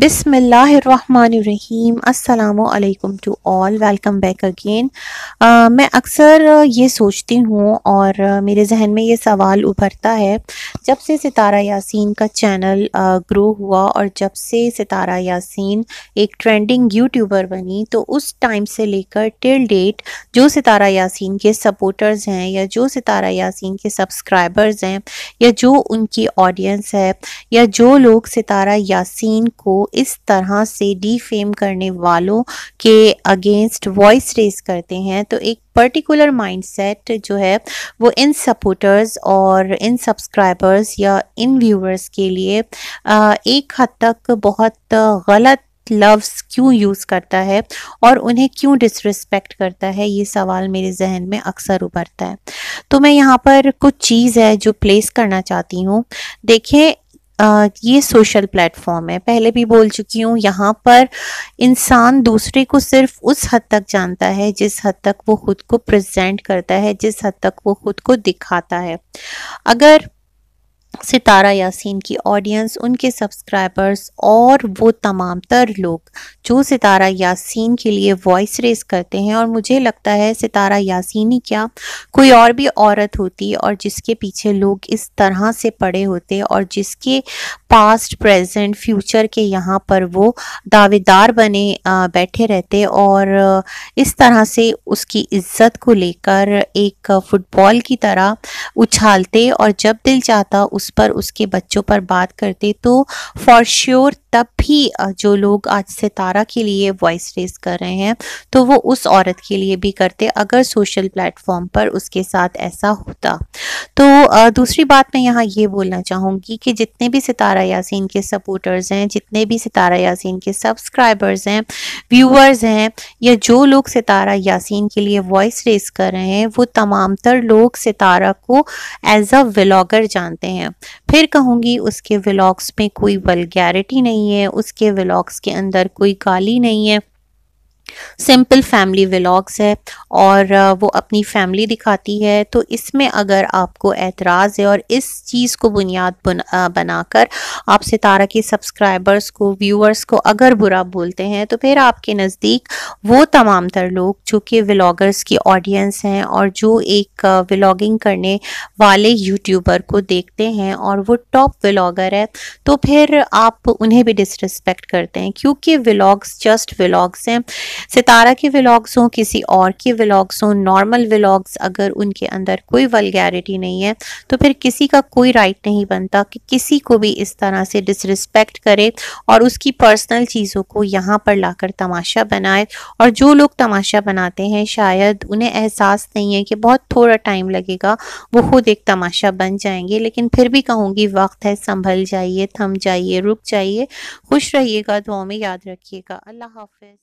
बिसमीम अल्लाम to all welcome back again मैं अक्सर ये सोचती हूँ और मेरे जहन में ये सवाल उभरता है जब से सितारा यासीन का चैनल ग्रो हुआ और जब से सितारा यासीन एक ट्रेंडिंग यूट्यूबर बनी तो उस टाइम से लेकर टिल डेट जो सितारा यासीन के सपोर्टर्स हैं या जो सितारा यासीन के सब्सक्राइबर्स हैं या जो उनकी ऑडियंस है या जो लोग सितारा यासीन को इस तरह से डीफेम करने वालों के अगेंस्ट वॉइस रेस करते हैं तो एक पर्टिकुलर माइंडसेट जो है वो इन सपोर्टर्स और इन सब्सक्राइबर्स या इन व्यूअर्स के लिए एक हद तक बहुत गलत लव्स क्यों यूज़ करता है और उन्हें क्यों डिसरिस्पेक्ट करता है ये सवाल मेरे जहन में अक्सर उभरता है तो मैं यहाँ पर कुछ चीज़ है जो प्लेस करना चाहती हूँ देखें आ, ये सोशल प्लेटफॉर्म है पहले भी बोल चुकी हूँ यहाँ पर इंसान दूसरे को सिर्फ उस हद तक जानता है जिस हद तक वो खुद को प्रेजेंट करता है जिस हद तक वो खुद को दिखाता है अगर सितारा यासीन की ऑडियंस उनके सब्सक्राइबर्स और वो तमाम तर लोग जो सितारा यासीन के लिए वॉइस रेस करते हैं और मुझे लगता है सितारा यासीन ही क्या कोई और भी औरत होती और जिसके पीछे लोग इस तरह से पड़े होते और जिसके पास्ट प्रेजेंट फ्यूचर के यहाँ पर वो दावेदार बने बैठे रहते और इस तरह से उसकी इज्जत को लेकर एक फुटबॉल की तरह उछालते और जब दिल चाहता उस उस पर उसके बच्चों पर बात करते तो फॉर श्योर sure, तब भी जो लोग आज सितारा के लिए वॉइस रेस कर रहे हैं तो वो उस औरत के लिए भी करते अगर सोशल प्लेटफॉर्म पर उसके साथ ऐसा होता तो दूसरी बात मैं यहाँ ये बोलना चाहूँगी कि जितने भी सितारा यासीन के सपोर्टर्स हैं जितने भी सितारा यासीन के सब्सक्राइबर्स हैं व्यूअर्स हैं या जो लोग सितारा यासीन के लिए वॉइस रेस कर रहे हैं वो तमाम तर लोग सितारा को एज अ व्लॉगर जानते हैं फिर कहूँगी उसके व्लॉग्स में कोई वलगैरिटी नहीं है उसके व्लॉग्स के अंदर कोई गाली नहीं है सिंपल फैमिली व्लॉग्स है और uh, वो अपनी फैमिली दिखाती है तो इसमें अगर आपको एतराज़ है और इस चीज़ को बुनियाद uh, बनाकर आप सितारा के सब्सक्राइबर्स को व्यूअर्स को अगर बुरा बोलते हैं तो फिर आपके नज़दीक वो तमाम तर लोग जो कि व्लॉगर्स की ऑडियंस हैं और जो एक व्लॉगिंग uh, करने वाले यूट्यूबर को देखते हैं और वो टॉप व्लॉगर है तो फिर आप उन्हें भी डिसरिस्पेक्ट करते हैं क्योंकि व्लॉग्स जस्ट व्लॉग्स हैं सितारा के व्लॉग्स हों किसी और के व्लॉग्स हों नॉर्मल व्लॉग्स अगर उनके अंदर कोई वलगैरिटी नहीं है तो फिर किसी का कोई राइट नहीं बनता कि किसी को भी इस तरह से डिसरिस्पेक्ट करे और उसकी पर्सनल चीज़ों को यहाँ पर लाकर तमाशा बनाए और जो लोग तमाशा बनाते हैं शायद उन्हें एहसास नहीं है कि बहुत थोड़ा टाइम लगेगा वो खुद एक तमाशा बन जाएंगे लेकिन फिर भी कहूँगी वक्त है संभल जाइए थम जाइए रुक जाइए खुश रहिएगा दुआ में याद रखिएगा अल्लाह हाफिज़